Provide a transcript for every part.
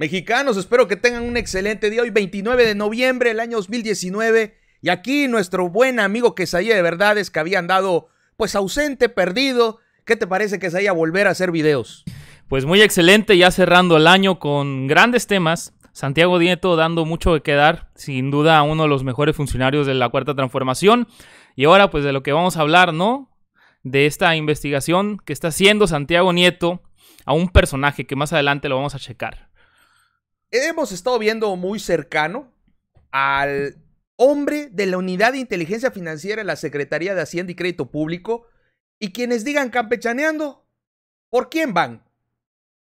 Mexicanos, espero que tengan un excelente día hoy, 29 de noviembre del año 2019. Y aquí nuestro buen amigo que Quesadilla de Verdades, que había andado pues ausente, perdido. ¿Qué te parece que se haya volver a hacer videos? Pues muy excelente, ya cerrando el año con grandes temas. Santiago Nieto dando mucho que quedar, sin duda a uno de los mejores funcionarios de la Cuarta Transformación. Y ahora pues de lo que vamos a hablar, ¿no? De esta investigación que está haciendo Santiago Nieto a un personaje que más adelante lo vamos a checar hemos estado viendo muy cercano al hombre de la unidad de inteligencia financiera de la Secretaría de Hacienda y Crédito Público y quienes digan campechaneando, ¿por quién van?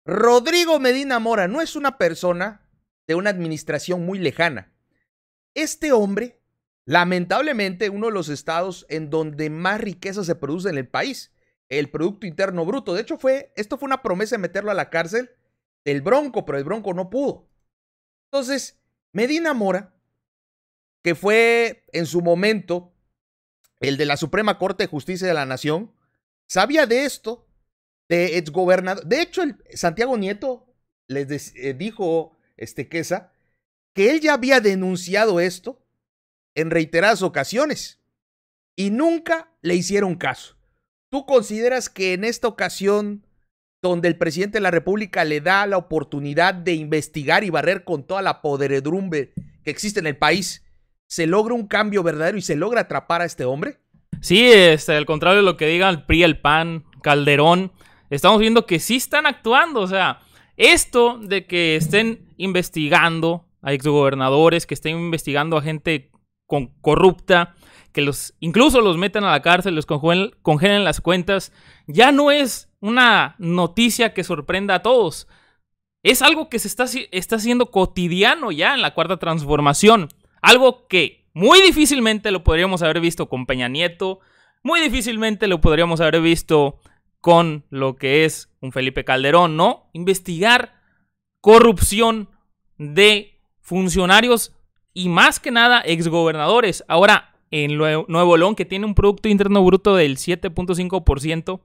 Rodrigo Medina Mora no es una persona de una administración muy lejana. Este hombre, lamentablemente, uno de los estados en donde más riqueza se produce en el país, el Producto Interno Bruto. De hecho, fue, esto fue una promesa de meterlo a la cárcel del Bronco, pero el Bronco no pudo. Entonces, Medina Mora, que fue en su momento el de la Suprema Corte de Justicia de la Nación, sabía de esto, de exgobernador. De hecho, Santiago Nieto les eh, dijo, este Quesa, que él ya había denunciado esto en reiteradas ocasiones y nunca le hicieron caso. ¿Tú consideras que en esta ocasión donde el presidente de la República le da la oportunidad de investigar y barrer con toda la poderedrumbe que existe en el país, ¿se logra un cambio verdadero y se logra atrapar a este hombre? Sí, este, al contrario de lo que digan el PRI, el PAN, Calderón, estamos viendo que sí están actuando. O sea, esto de que estén investigando a exgobernadores, que estén investigando a gente corrupta, que los, incluso los metan a la cárcel, los congelen, las cuentas, ya no es una noticia que sorprenda a todos. Es algo que se está, está haciendo cotidiano ya en la cuarta transformación. Algo que muy difícilmente lo podríamos haber visto con Peña Nieto, muy difícilmente lo podríamos haber visto con lo que es un Felipe Calderón, ¿no? Investigar corrupción de funcionarios y más que nada exgobernadores. Ahora, en Nuevo León, que tiene un Producto Interno Bruto del 7.5%.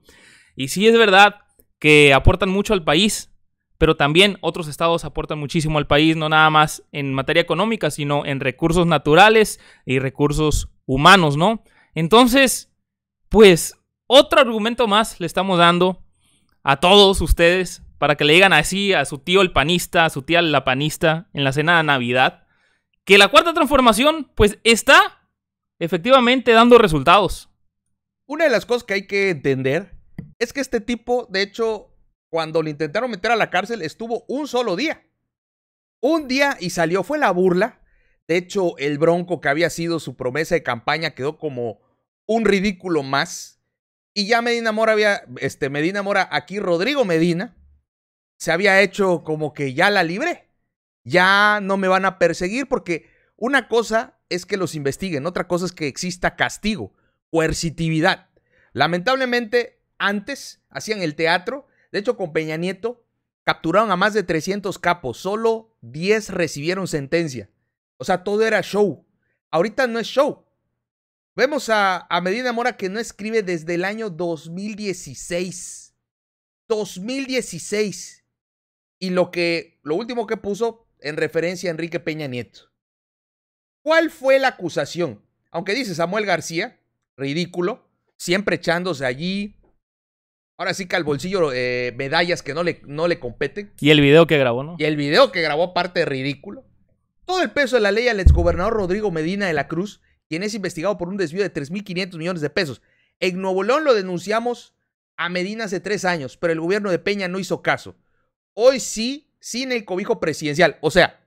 Y sí es verdad que aportan mucho al país, pero también otros estados aportan muchísimo al país, no nada más en materia económica, sino en recursos naturales y recursos humanos, ¿no? Entonces, pues otro argumento más le estamos dando a todos ustedes para que le digan así a su tío el panista, a su tía la panista en la cena de Navidad, que la cuarta transformación pues está efectivamente dando resultados. Una de las cosas que hay que entender es que este tipo, de hecho, cuando lo intentaron meter a la cárcel, estuvo un solo día. Un día y salió, fue la burla. De hecho, el Bronco, que había sido su promesa de campaña, quedó como un ridículo más. Y ya Medina Mora había, este, Medina Mora, aquí Rodrigo Medina, se había hecho como que ya la libré. Ya no me van a perseguir porque una cosa es que los investiguen, otra cosa es que exista castigo, coercitividad. Lamentablemente, antes hacían el teatro, de hecho con Peña Nieto capturaron a más de 300 capos, solo 10 recibieron sentencia. O sea, todo era show. Ahorita no es show. Vemos a, a Medina Mora que no escribe desde el año 2016. 2016. Y lo que lo último que puso en referencia a Enrique Peña Nieto. ¿Cuál fue la acusación? Aunque dice Samuel García, ridículo, siempre echándose allí. Ahora sí que al bolsillo eh, medallas que no le, no le competen. Y el video que grabó, ¿no? Y el video que grabó, aparte, ridículo. Todo el peso de la ley al exgobernador Rodrigo Medina de la Cruz, quien es investigado por un desvío de 3.500 millones de pesos. En Nuevo León lo denunciamos a Medina hace tres años, pero el gobierno de Peña no hizo caso. Hoy sí, sin el cobijo presidencial. O sea,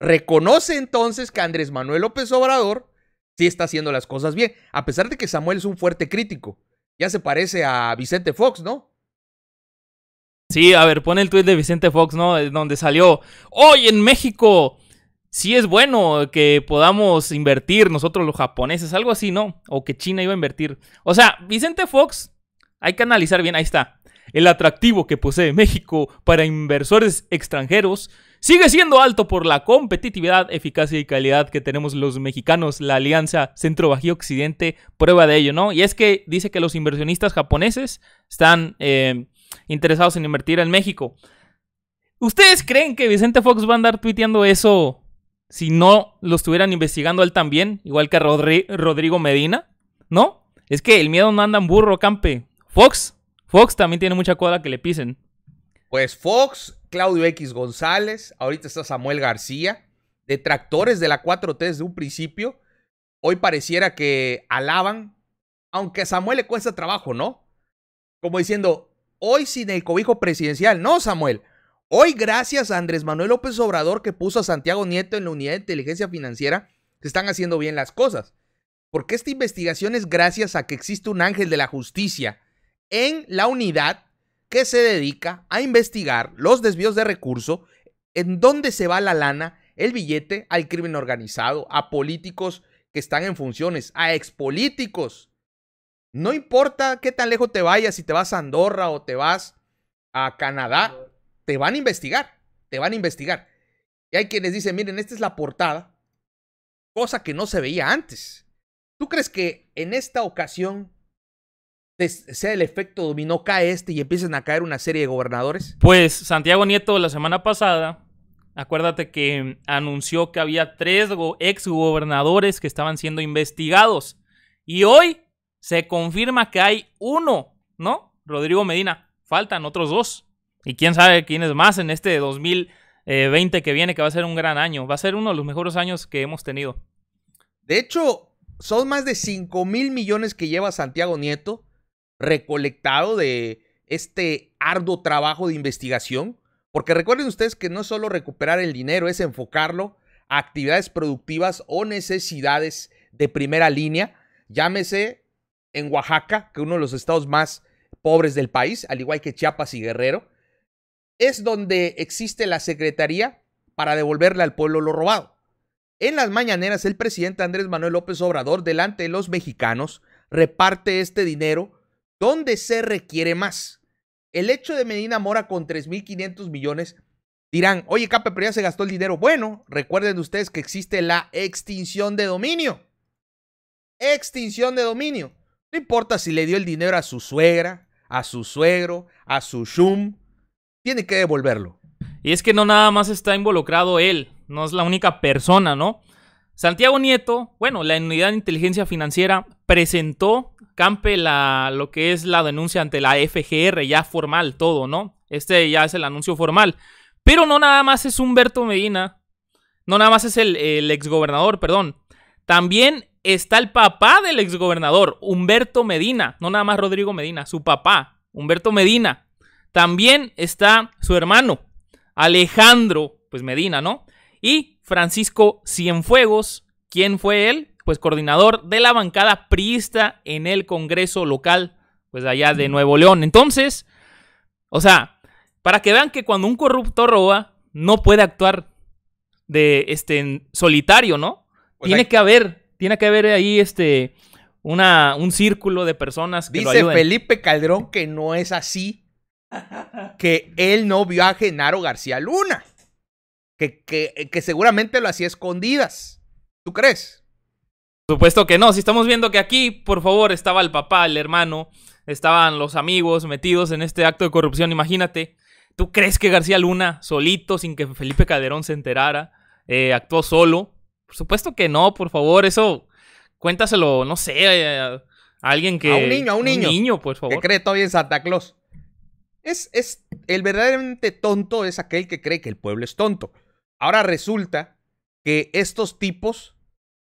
reconoce entonces que Andrés Manuel López Obrador sí está haciendo las cosas bien, a pesar de que Samuel es un fuerte crítico. Ya se parece a Vicente Fox, ¿no? Sí, a ver, pone el tuit de Vicente Fox, ¿no? Eh, donde salió, hoy en México sí es bueno que podamos invertir nosotros los japoneses, algo así, ¿no? O que China iba a invertir. O sea, Vicente Fox, hay que analizar bien, ahí está. El atractivo que posee México para inversores extranjeros Sigue siendo alto por la competitividad, eficacia y calidad que tenemos los mexicanos. La alianza Centro-Bajío Occidente prueba de ello, ¿no? Y es que dice que los inversionistas japoneses están eh, interesados en invertir en México. ¿Ustedes creen que Vicente Fox va a andar tuiteando eso si no lo estuvieran investigando él también, igual que Rodrigo Medina? ¿No? Es que el miedo no anda en burro, campe. Fox, Fox también tiene mucha cola que le pisen. Pues Fox Claudio X González, ahorita está Samuel García, detractores de la 4T desde un principio, hoy pareciera que alaban, aunque a Samuel le cuesta trabajo, ¿no? Como diciendo, hoy sin el cobijo presidencial, no Samuel, hoy gracias a Andrés Manuel López Obrador que puso a Santiago Nieto en la unidad de inteligencia financiera, se están haciendo bien las cosas. Porque esta investigación es gracias a que existe un ángel de la justicia en la unidad que se dedica a investigar los desvíos de recursos, en dónde se va la lana, el billete al crimen organizado, a políticos que están en funciones, a expolíticos. No importa qué tan lejos te vayas, si te vas a Andorra o te vas a Canadá, te van a investigar, te van a investigar. Y hay quienes dicen, miren, esta es la portada, cosa que no se veía antes. ¿Tú crees que en esta ocasión sea el efecto dominó, cae este y empiezan a caer una serie de gobernadores? Pues Santiago Nieto la semana pasada, acuérdate que anunció que había tres ex gobernadores que estaban siendo investigados. Y hoy se confirma que hay uno, ¿no? Rodrigo Medina. Faltan otros dos. Y quién sabe quién es más en este 2020 que viene, que va a ser un gran año. Va a ser uno de los mejores años que hemos tenido. De hecho, son más de 5 mil millones que lleva Santiago Nieto recolectado de este arduo trabajo de investigación. Porque recuerden ustedes que no es solo recuperar el dinero, es enfocarlo a actividades productivas o necesidades de primera línea. Llámese en Oaxaca, que uno de los estados más pobres del país, al igual que Chiapas y Guerrero, es donde existe la Secretaría para devolverle al pueblo lo robado. En las mañaneras, el presidente Andrés Manuel López Obrador, delante de los mexicanos, reparte este dinero ¿Dónde se requiere más. El hecho de Medina Mora con 3.500 millones dirán, oye Cape, pero ya se gastó el dinero. Bueno, recuerden ustedes que existe la extinción de dominio. Extinción de dominio. No importa si le dio el dinero a su suegra, a su suegro, a su shum, tiene que devolverlo. Y es que no nada más está involucrado él, no es la única persona, ¿no? Santiago Nieto, bueno, la unidad de inteligencia financiera presentó Campe la, lo que es la denuncia ante la FGR, ya formal todo, ¿no? Este ya es el anuncio formal. Pero no nada más es Humberto Medina, no nada más es el, el exgobernador, perdón. También está el papá del exgobernador, Humberto Medina, no nada más Rodrigo Medina, su papá, Humberto Medina. También está su hermano, Alejandro, pues Medina, ¿no? Y Francisco Cienfuegos, ¿quién fue él? pues coordinador de la bancada priista en el Congreso local, pues allá de Nuevo León. Entonces, o sea, para que vean que cuando un corrupto roba, no puede actuar de este solitario, ¿no? Pues tiene que haber, tiene que haber ahí este una, un círculo de personas que Dice lo ayuden. Felipe Calderón que no es así, que él no vio a Genaro García Luna, que, que, que seguramente lo hacía escondidas. ¿Tú crees? supuesto que no, si estamos viendo que aquí, por favor, estaba el papá, el hermano, estaban los amigos metidos en este acto de corrupción, imagínate. ¿Tú crees que García Luna, solito, sin que Felipe Calderón se enterara, eh, actuó solo? Por supuesto que no, por favor, eso cuéntaselo, no sé, eh, a, alguien que... A un niño, a un niño. niño, por favor. Que cree todavía en Santa Claus. Es, es, el verdaderamente tonto es aquel que cree que el pueblo es tonto. Ahora resulta que estos tipos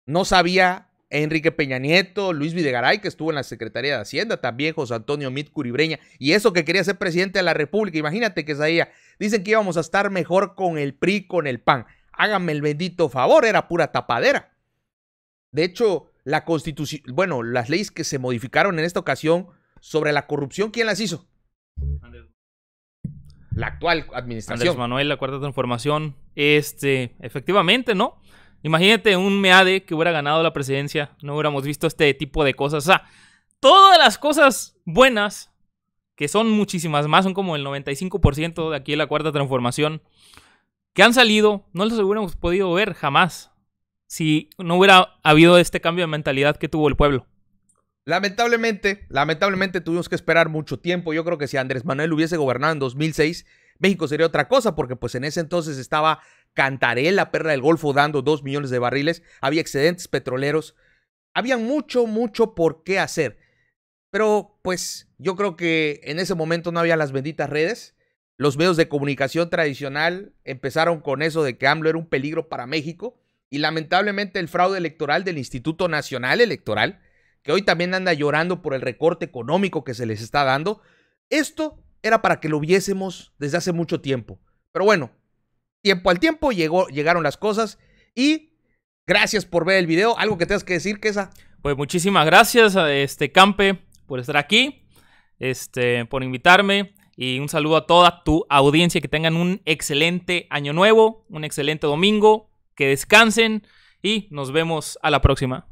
no sabía Enrique Peña Nieto, Luis Videgaray, que estuvo en la Secretaría de Hacienda, también José Antonio Mit Curibreña, y eso que quería ser presidente de la República. Imagínate que sabía. Dicen que íbamos a estar mejor con el PRI, con el PAN. Háganme el bendito favor, era pura tapadera. De hecho, la constitución, bueno, las leyes que se modificaron en esta ocasión sobre la corrupción, ¿quién las hizo? La actual administración. Andrés Manuel, la cuarta transformación. Este, efectivamente, ¿no? Imagínate un MEADE que hubiera ganado la presidencia, no hubiéramos visto este tipo de cosas. O sea, todas las cosas buenas, que son muchísimas más, son como el 95% de aquí en la cuarta transformación, que han salido, no las hubiéramos podido ver jamás si no hubiera habido este cambio de mentalidad que tuvo el pueblo. Lamentablemente, lamentablemente tuvimos que esperar mucho tiempo. Yo creo que si Andrés Manuel hubiese gobernado en 2006, México sería otra cosa, porque pues en ese entonces estaba Cantaré la perra del Golfo dando 2 millones de barriles, había excedentes petroleros, había mucho, mucho por qué hacer. Pero pues yo creo que en ese momento no había las benditas redes. Los medios de comunicación tradicional empezaron con eso de que AMLO era un peligro para México y lamentablemente el fraude electoral del Instituto Nacional Electoral, que hoy también anda llorando por el recorte económico que se les está dando, esto era para que lo viésemos desde hace mucho tiempo. Pero bueno, tiempo al tiempo, llegaron las cosas y gracias por ver el video. ¿Algo que tengas que decir, Quesa? Pues muchísimas gracias a este Campe por estar aquí, este, por invitarme y un saludo a toda tu audiencia. Que tengan un excelente año nuevo, un excelente domingo, que descansen y nos vemos a la próxima.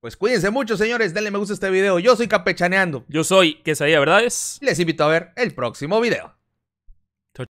Pues cuídense mucho, señores. Denle me gusta a este video. Yo soy Campechaneando. Yo soy Quesadilla Verdades. Les invito a ver el próximo video.